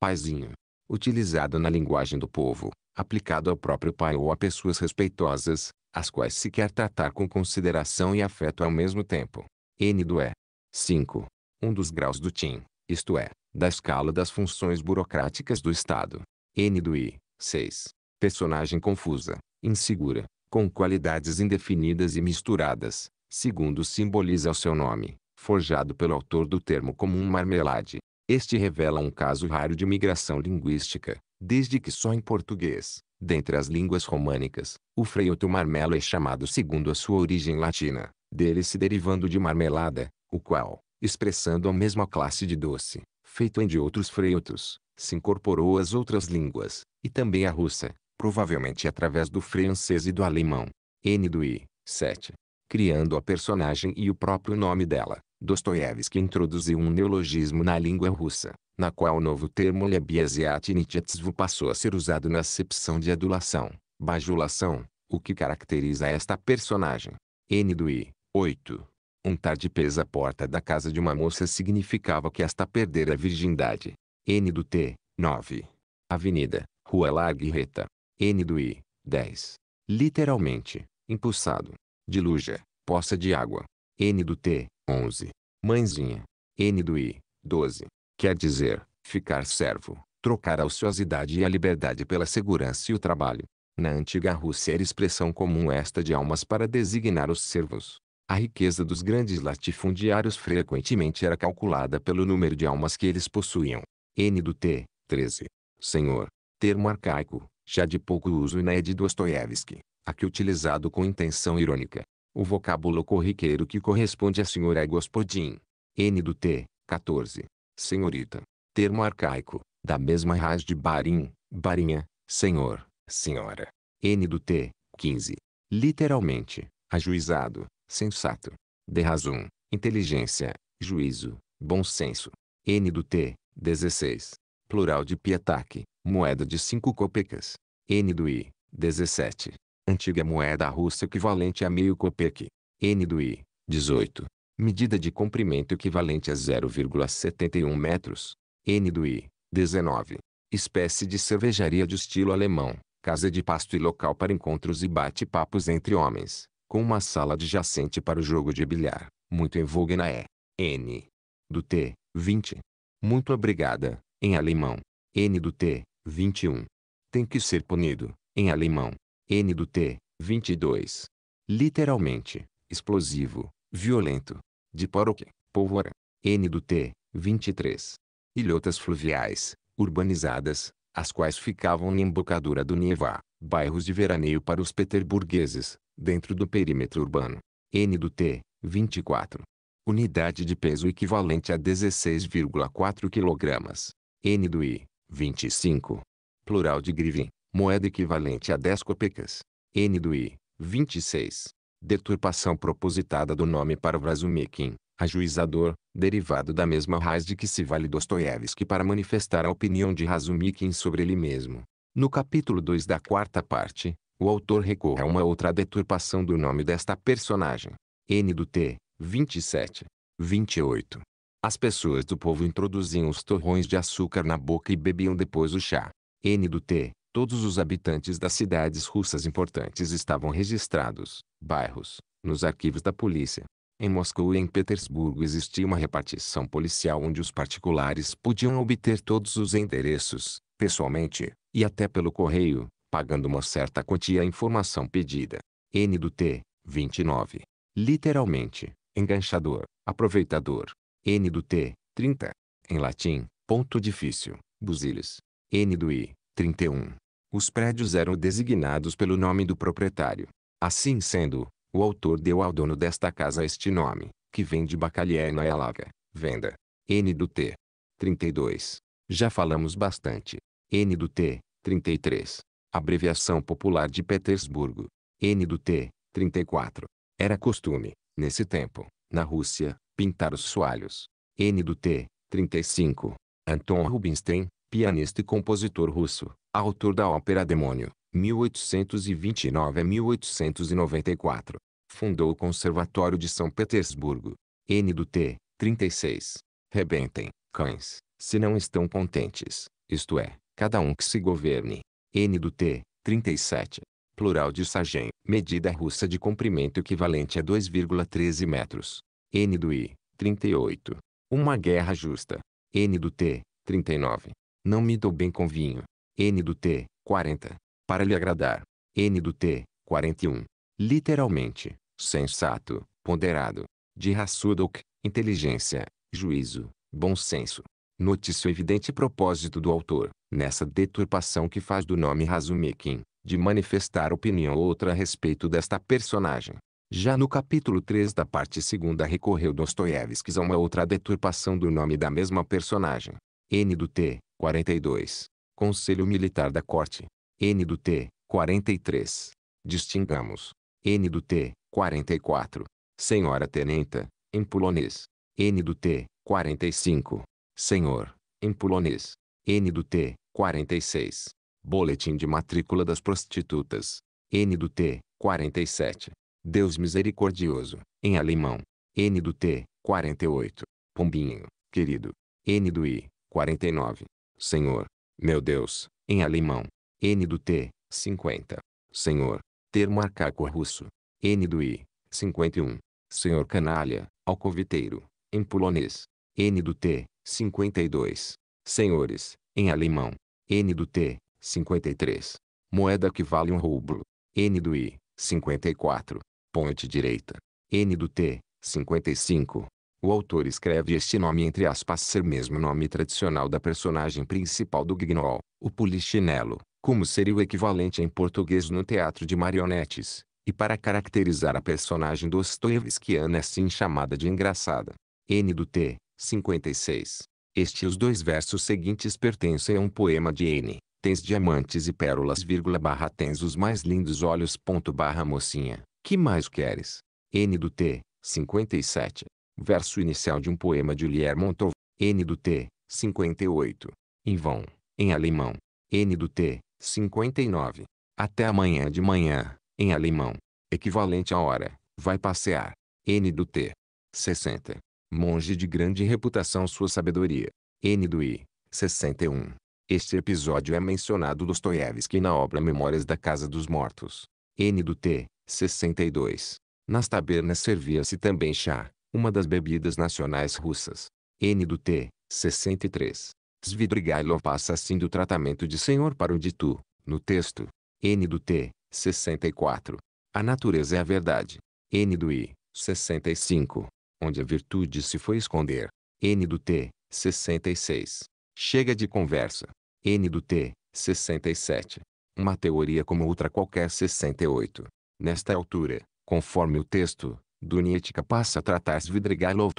Paizinho. Utilizado na linguagem do povo, aplicado ao próprio pai ou a pessoas respeitosas, as quais se quer tratar com consideração e afeto ao mesmo tempo. N do E. 5. Um dos graus do TIM, isto é, da escala das funções burocráticas do Estado. N do I. 6. Personagem confusa, insegura, com qualidades indefinidas e misturadas, segundo simboliza o seu nome, forjado pelo autor do termo comum marmelade. Este revela um caso raro de migração linguística, desde que só em português, dentre as línguas românicas, o freioto marmelo é chamado segundo a sua origem latina, dele se derivando de marmelada, o qual, expressando a mesma classe de doce, feito em de outros freiotos, se incorporou às outras línguas, e também à russa, provavelmente através do francês e do alemão. N do I, 7 criando a personagem e o próprio nome dela. Dostoiévski introduziu um neologismo na língua russa, na qual o novo termo Lebiesiatnitetsvu passou a ser usado na acepção de adulação, bajulação, o que caracteriza esta personagem. N do I, 8. Um tarde pesa a porta da casa de uma moça significava que esta perdera a virgindade. N do T, 9. Avenida, Rua Larga e Reta. N do I, 10. Literalmente, impulsado, Diluja, poça de água. N do T, 11. Mãezinha. N do I, 12. Quer dizer, ficar servo, trocar a ociosidade e a liberdade pela segurança e o trabalho. Na antiga Rússia era expressão comum esta de almas para designar os servos. A riqueza dos grandes latifundiários frequentemente era calculada pelo número de almas que eles possuíam. N do T, 13. Senhor. Termo arcaico, já de pouco uso e na é de Dostoiévski aqui utilizado com intenção irônica. O vocábulo corriqueiro que corresponde a senhora é gospodin N do T, 14. Senhorita. Termo arcaico, da mesma raiz de barim, barinha, senhor, senhora. N do T, 15. Literalmente, ajuizado, sensato. De razão, inteligência, juízo, bom senso. N do T, 16. Plural de piataque moeda de cinco copecas. N do I, 17 antiga moeda russa equivalente a meio copeque N do I, 18. Medida de comprimento equivalente a 0,71 metros. N do I, 19. Espécie de cervejaria de estilo alemão, casa de pasto e local para encontros e bate-papos entre homens, com uma sala adjacente para o jogo de bilhar, muito em vogue na E. N. Do T, 20. Muito obrigada, em alemão. N do T, 21. Tem que ser punido, em alemão. N do T, 22. Literalmente, explosivo, violento. De Poroque, pólvora. N do T, 23. Ilhotas fluviais, urbanizadas, as quais ficavam em embocadura do Nivá bairros de veraneio para os peterburgueses, dentro do perímetro urbano. N do T, 24. Unidade de peso equivalente a 16,4 kg. N do I, 25. Plural de grivin moeda equivalente a 10 copecas. N do I. 26. Deturpação propositada do nome para Vrazumikin, ajuizador, derivado da mesma raiz de que se vale Dostoiévski para manifestar a opinião de Razumikin sobre ele mesmo. No capítulo 2 da quarta parte, o autor recorre a uma outra deturpação do nome desta personagem. N do T. 27. 28. As pessoas do povo introduziam os torrões de açúcar na boca e bebiam depois o chá. N do T. Todos os habitantes das cidades russas importantes estavam registrados, bairros, nos arquivos da polícia. Em Moscou e em Petersburgo existia uma repartição policial onde os particulares podiam obter todos os endereços, pessoalmente, e até pelo correio, pagando uma certa quantia à informação pedida. N do T, 29. Literalmente, enganchador, aproveitador. N do T, 30. Em latim, ponto difícil, busilis. N do I, 31. Os prédios eram designados pelo nome do proprietário. Assim sendo, o autor deu ao dono desta casa este nome, que vem de Bacalhau e Alaga, venda. N do T. 32. Já falamos bastante. N do T. 33. Abreviação popular de Petersburgo. N do T. 34. Era costume, nesse tempo, na Rússia, pintar os soalhos. N do T. 35. Anton Rubinstein, pianista e compositor russo, autor da ópera Demônio, 1829 a 1894. Fundou o Conservatório de São Petersburgo. N do T, 36. Rebentem, cães, se não estão contentes, isto é, cada um que se governe. N do T, 37. Plural de sagem, medida russa de comprimento equivalente a 2,13 metros. N do I, 38. Uma guerra justa. N do T, 39. Não me dou bem com vinho, N do T, 40. Para lhe agradar. N do T, 41. Literalmente, sensato, ponderado. De Hassudok, inteligência, juízo, bom senso. Note-se o evidente propósito do autor, nessa deturpação que faz do nome Razumikin, de manifestar opinião outra a respeito desta personagem. Já no capítulo 3 da parte segunda recorreu Dostoiévski a uma outra deturpação do nome da mesma personagem. N do T, 42. Conselho Militar da Corte. N do T, 43. Distingamos. N do T, 44. Senhora Tenenta, em polonês. N do T, 45. Senhor, em polonês. N do T, 46. Boletim de matrícula das prostitutas. N do T, 47. Deus misericordioso, em alemão. N do T, 48. Pombinho, querido. N do I, 49. Senhor, meu Deus, em alemão. N do T, 50. Senhor. Termo arcaico-russo. N do I, 51. Senhor canalha, alcoviteiro. Em polonês. N do T, 52. Senhores, em alemão. N do T, 53. Moeda que vale um rublo. N do I, 54. Ponte direita. N do T, 55. O autor escreve este nome entre aspas ser mesmo nome tradicional da personagem principal do Guignol, o Polichinelo, como seria o equivalente em português no teatro de marionetes, e para caracterizar a personagem dostoevskiana é assim chamada de engraçada. N do T, 56. Este e os dois versos seguintes pertencem a um poema de N. Tens diamantes e pérolas, vírgula, barra, tens os mais lindos olhos, ponto, barra, mocinha. Que mais queres? N do T, 57 verso inicial de um poema de Lermontov, N do T, 58. Em vão, em alemão, N do T, 59. Até amanhã de manhã, em alemão, equivalente à hora, vai passear, N do T, 60. Monge de grande reputação sua sabedoria, N do I, 61. Este episódio é mencionado Dostoiévski na obra Memórias da Casa dos Mortos, N do T, 62. Nas tabernas servia-se também chá, uma das bebidas nacionais russas. N do T, 63. Svidrigailov passa assim do tratamento de senhor para o de tu, no texto. N do T, 64. A natureza é a verdade. N do I, 65. Onde a virtude se foi esconder. N do T, 66. Chega de conversa. N do T, 67. Uma teoria como outra qualquer 68. Nesta altura, conforme o texto, Dunietica passa a tratar Svidrigailov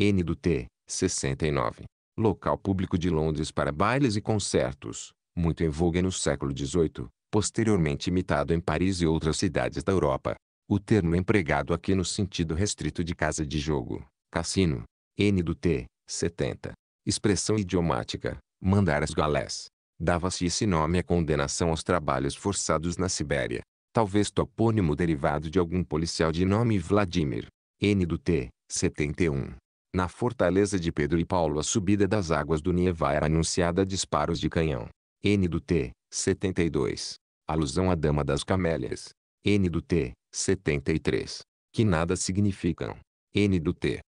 N do T, 69. Local público de Londres para bailes e concertos, muito em voga no século XVIII, posteriormente imitado em Paris e outras cidades da Europa. O termo empregado aqui no sentido restrito de casa de jogo, cassino, N do T, 70. Expressão idiomática, mandar as galés. Dava-se esse nome à condenação aos trabalhos forçados na Sibéria talvez topônimo derivado de algum policial de nome Vladimir. N do T, 71. Na fortaleza de Pedro e Paulo a subida das águas do Nieva era anunciada a disparos de canhão. N do T, 72. Alusão à Dama das Camélias. N do T, 73. Que nada significam. N do T,